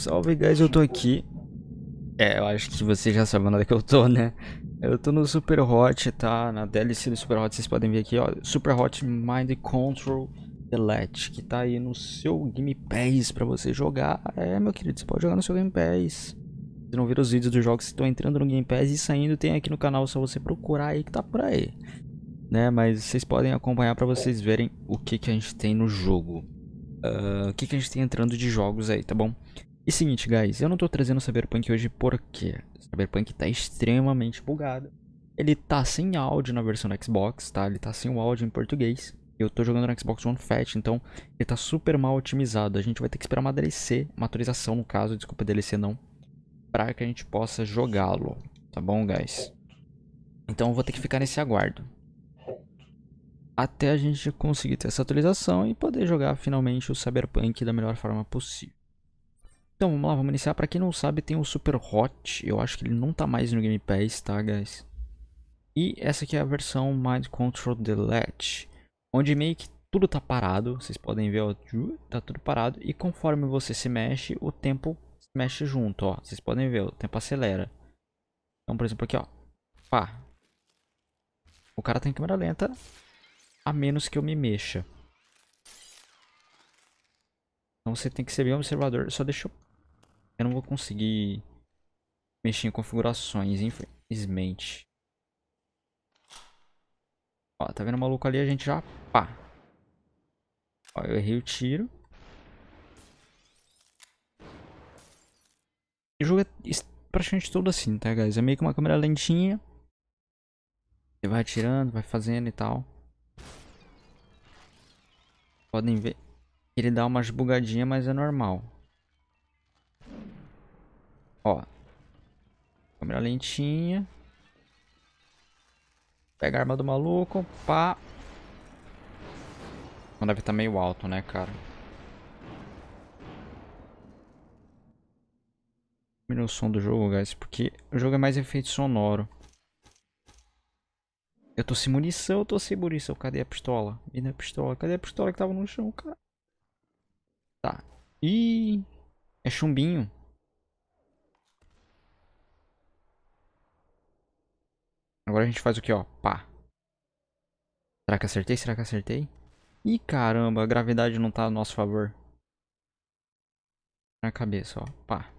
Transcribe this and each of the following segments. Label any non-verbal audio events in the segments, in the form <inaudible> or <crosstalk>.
Salve guys, eu tô aqui. É, eu acho que vocês já sabem onde é que eu tô, né? Eu tô no Super Hot, tá? Na DLC do Super Hot, vocês podem ver aqui, ó. Super Hot Mind Control Delete, que tá aí no seu Game Pass pra você jogar. É, meu querido, você pode jogar no seu Game Pass. Vocês não viram os vídeos dos jogos que estão entrando no Game Pass e saindo, tem aqui no canal, só você procurar aí que tá por aí. Né, mas vocês podem acompanhar pra vocês verem o que, que a gente tem no jogo. Uh, o que, que a gente tem entrando de jogos aí, tá bom? E seguinte, guys, eu não tô trazendo o Cyberpunk hoje porque o Cyberpunk tá extremamente bugado. Ele tá sem áudio na versão do Xbox, tá? Ele tá sem o áudio em português. Eu tô jogando no Xbox One Fat, então ele tá super mal otimizado. A gente vai ter que esperar uma DLC, uma atualização no caso, desculpa DLC não, pra que a gente possa jogá-lo, tá bom, guys? Então eu vou ter que ficar nesse aguardo. Até a gente conseguir ter essa atualização e poder jogar finalmente o Cyberpunk da melhor forma possível. Então vamos lá, vamos iniciar. Pra quem não sabe, tem o Super Hot. Eu acho que ele não tá mais no Game Pass, tá, guys? E essa aqui é a versão Mind Control Delete. Onde meio que tudo tá parado. Vocês podem ver, ó. Tá tudo parado. E conforme você se mexe, o tempo se mexe junto, ó. Vocês podem ver, o tempo acelera. Então, por exemplo, aqui, ó. Pá. O cara tá em câmera lenta. A menos que eu me mexa. Então você tem que ser bem observador. Só deixa eu eu não vou conseguir mexer em configurações, infelizmente. Ó, tá vendo o maluco ali? A gente já... Pá! Ó, eu errei o tiro. O jogo é praticamente todo assim, tá, guys? É meio que uma câmera lentinha. Você vai atirando, vai fazendo e tal. Podem ver. Ele dá umas bugadinhas, mas é normal. Ó. Câmera lentinha. Pega a arma do maluco. Pá. O estar tá meio alto, né, cara? Diminuir o som do jogo, guys. Porque o jogo é mais efeito sonoro. Eu tô sem munição, eu tô sem munição. Cadê a pistola? E na pistola? Cadê a pistola que tava no chão, cara? Tá. Ih. É chumbinho. Agora a gente faz o que, ó? Pá. Será que acertei? Será que acertei? Ih, caramba, a gravidade não tá a nosso favor. Na cabeça, ó. Pá.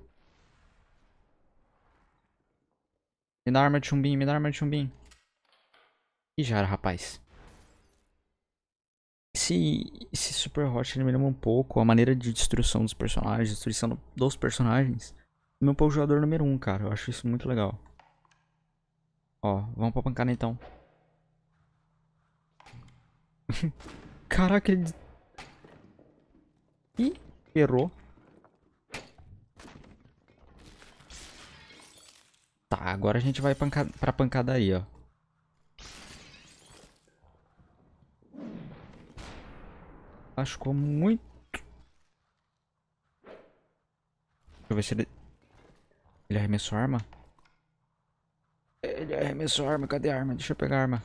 Me dá arma de chumbinho, me dá arma de chumbinho. E já era, rapaz. Esse, esse Super Hot ele me lembra um pouco a maneira de destruição dos personagens, destruição dos personagens. Meu povo jogador número 1, um, cara. Eu acho isso muito legal. Ó, vamos pra pancada então. <laughs> Caraca, ele... Ih, errou. Tá, agora a gente vai panca... pra aí ó. Machucou muito. Deixa eu ver se ele... Ele arremessou a arma? Ele arremessou a arma, cadê a arma? Deixa eu pegar a arma.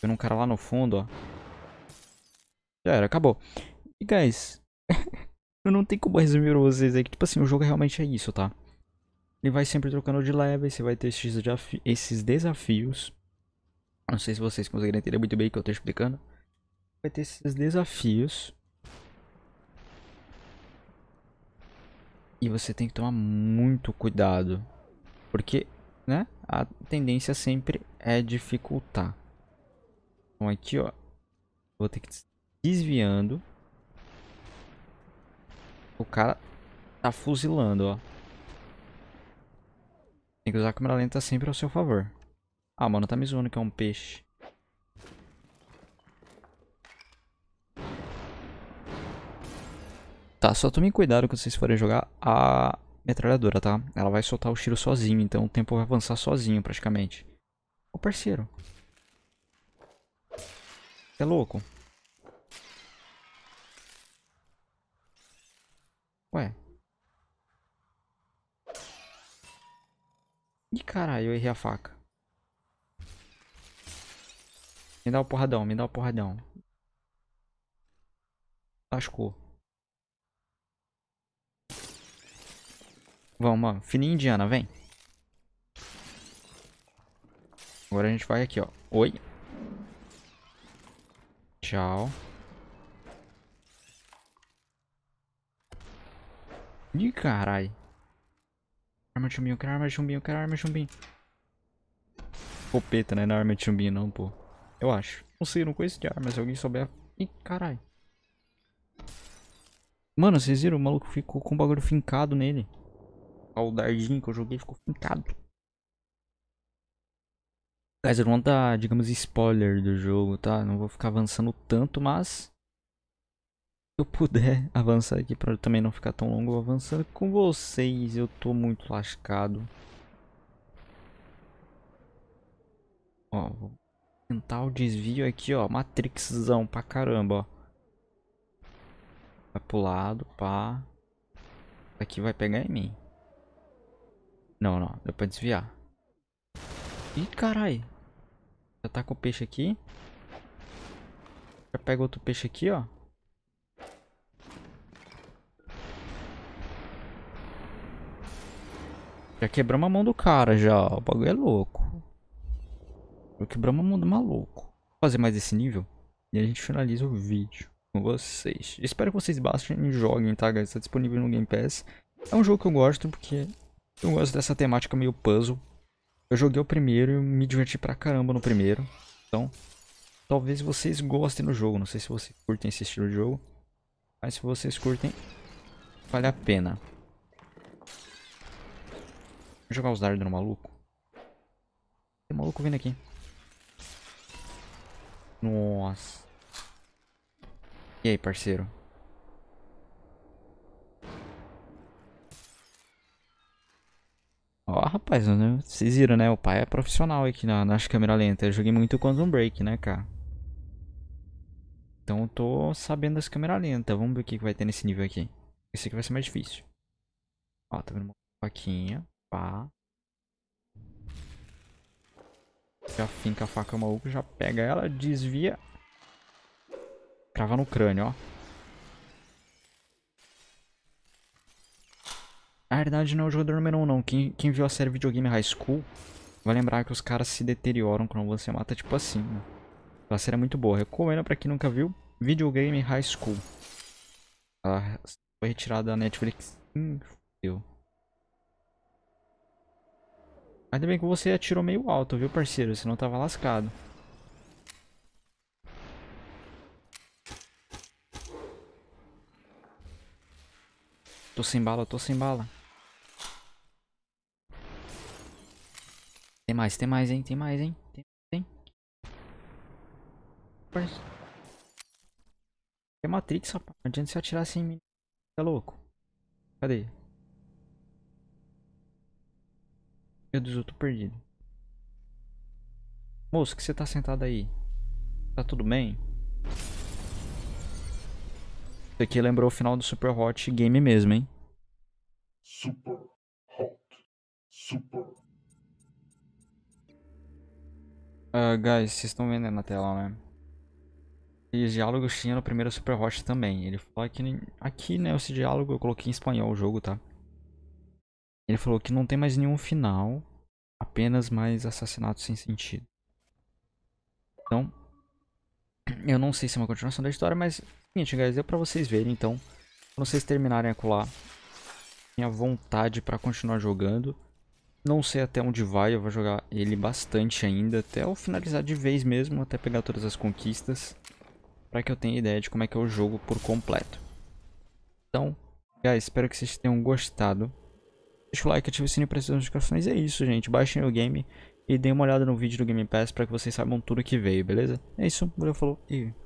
Tem um cara lá no fundo, ó. Já era, acabou. E guys, <laughs> eu não tenho como resumir pra vocês aí que, tipo assim, o jogo realmente é isso, tá? Ele vai sempre trocando de level, você vai ter esses, desafi esses desafios. Não sei se vocês conseguiram entender muito bem o que eu tô explicando. Vai ter esses desafios E você tem que tomar muito cuidado. Porque, né? A tendência sempre é dificultar. Então aqui, ó. Vou ter que desviando. O cara tá fuzilando, ó. Tem que usar a câmera lenta sempre ao seu favor. Ah, mano, tá me zoando que é um peixe. Tá, só tome cuidado quando vocês forem jogar a metralhadora, tá? Ela vai soltar o tiro sozinho, então o tempo vai avançar sozinho praticamente. Ô parceiro. É louco. Ué. Ih, caralho, eu errei a faca. Me dá o um porradão, me dá o um porradão. Lascou. Vamos, mano. Fininha indiana, vem. Agora a gente vai aqui, ó. Oi. Tchau. Ih, carai. Arma de chumbinho, cara, arma de chumbinho, cara, arma de chumbinho. Popeta, né? Não é arma de chumbinho, não, pô. Eu acho. Não sei, não conheço de arma. Se alguém souber... Ih, carai. Mano, vocês viram? O maluco ficou com o bagulho fincado nele ao dardinho que eu joguei ficou fincado. Guys, eu não vou dar, digamos, spoiler do jogo, tá? Não vou ficar avançando tanto, mas... Se eu puder <laughs> avançar aqui pra também não ficar tão longo avançando com vocês, eu tô muito lascado. Ó, vou tentar o desvio aqui, ó. Matrixzão pra caramba, ó. Vai pro lado, pá. Aqui vai pegar em mim. Não, não. Dá pra desviar. Ih, carai. Já tá com o peixe aqui. Já pega outro peixe aqui, ó. Já quebramos a mão do cara já, O bagulho é louco. Já quebramos a mão do maluco. Vou fazer mais esse nível. E a gente finaliza o vídeo com vocês. Espero que vocês baixem e joguem, tá, guys? Tá disponível no Game Pass. É um jogo que eu gosto porque eu gosto dessa temática meio puzzle. Eu joguei o primeiro e me diverti pra caramba no primeiro. Então, talvez vocês gostem do jogo. Não sei se vocês curtem esse estilo de jogo. Mas se vocês curtem, vale a pena. Vou jogar os dardos no maluco. Tem maluco vindo aqui. Nossa. E aí, parceiro? rapaz, né? Vocês viram, né? O pai é profissional aqui na, nas câmeras lentas. Eu joguei muito Quantum Break, né, cara? Então eu tô sabendo das câmeras lentas. Vamos ver o que vai ter nesse nível aqui. Esse aqui vai ser mais difícil. Ó, tá vendo uma faquinha. Pá. Já finca a faca maluco, já pega ela, desvia. Crava no crânio, ó. Na verdade não é o jogador número 1 um, não. Quem, quem viu a série videogame high school vai lembrar que os caras se deterioram quando você mata tipo assim, né? A série é muito boa. Recomendo pra quem nunca viu. Videogame High School. Ela foi retirada da Netflix. Hum, fudeu. Ainda bem que você atirou meio alto, viu, parceiro? Senão tava lascado. Tô sem bala, tô sem bala. Tem mais, tem mais, hein? Tem mais, hein? Tem, tem. Rapaz. É Matrix, rapaz. Não adianta se atirar sem mim. Tá louco? Cadê? Meu Deus, eu tô perdido. Moço, que você tá sentado aí? Tá tudo bem? Isso aqui lembrou o final do Super Hot Game mesmo, hein? Super Hot. Super Uh, guys, vocês estão vendo na tela, né? Esse diálogo tinha no primeiro Super também. Ele falou que aqui, né, esse diálogo eu coloquei em espanhol o jogo, tá? Ele falou que não tem mais nenhum final, apenas mais assassinatos sem sentido. Então, <clears throat> eu não sei se é uma continuação da história, mas seguinte, guys, deu pra vocês verem, então, quando vocês terminarem a colar, minha vontade para continuar jogando. Não sei até onde vai, eu vou jogar ele bastante ainda, até eu finalizar de vez mesmo, até pegar todas as conquistas, para que eu tenha ideia de como é que é o jogo por completo. Então, guys, espero que vocês tenham gostado. Deixa o like, ative o sininho para as notificações, é isso, gente. Baixem o game e deem uma olhada no vídeo do Game Pass para que vocês saibam tudo que veio, beleza? É isso, valeu, falou e